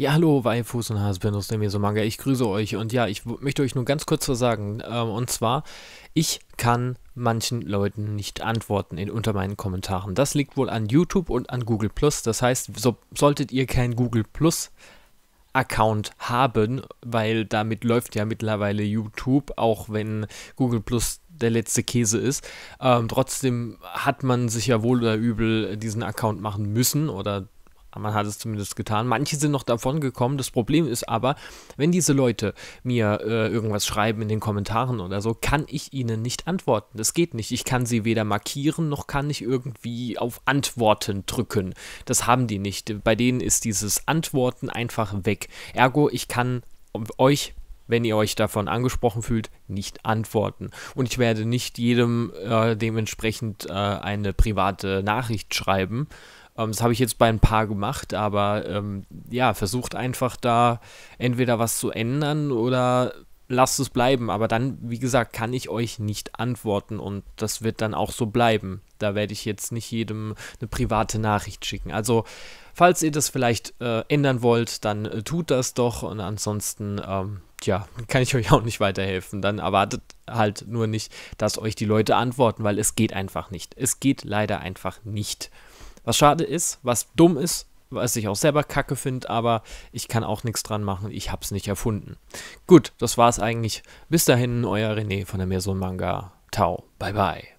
Ja, hallo, bei Fuß und Hasbinus, der Mesomanga. Ich grüße euch und ja, ich möchte euch nur ganz kurz was sagen. Ähm, und zwar, ich kann manchen Leuten nicht antworten in, unter meinen Kommentaren. Das liegt wohl an YouTube und an Google Plus. Das heißt, so, solltet ihr kein Google Plus Account haben, weil damit läuft ja mittlerweile YouTube, auch wenn Google Plus der letzte Käse ist. Ähm, trotzdem hat man sich ja wohl oder übel diesen Account machen müssen oder man hat es zumindest getan. Manche sind noch davon gekommen. Das Problem ist aber, wenn diese Leute mir äh, irgendwas schreiben in den Kommentaren oder so, kann ich ihnen nicht antworten. Das geht nicht. Ich kann sie weder markieren, noch kann ich irgendwie auf Antworten drücken. Das haben die nicht. Bei denen ist dieses Antworten einfach weg. Ergo, ich kann euch wenn ihr euch davon angesprochen fühlt, nicht antworten. Und ich werde nicht jedem äh, dementsprechend äh, eine private Nachricht schreiben. Ähm, das habe ich jetzt bei ein paar gemacht, aber ähm, ja, versucht einfach da entweder was zu ändern oder lasst es bleiben. Aber dann, wie gesagt, kann ich euch nicht antworten und das wird dann auch so bleiben. Da werde ich jetzt nicht jedem eine private Nachricht schicken. Also, falls ihr das vielleicht äh, ändern wollt, dann äh, tut das doch und ansonsten ähm, ja, kann ich euch auch nicht weiterhelfen. Dann erwartet halt nur nicht, dass euch die Leute antworten, weil es geht einfach nicht. Es geht leider einfach nicht. Was schade ist, was dumm ist, was ich auch selber kacke finde, aber ich kann auch nichts dran machen. Ich habe es nicht erfunden. Gut, das war es eigentlich. Bis dahin, euer René von der Meerson Manga. Tau. Bye bye.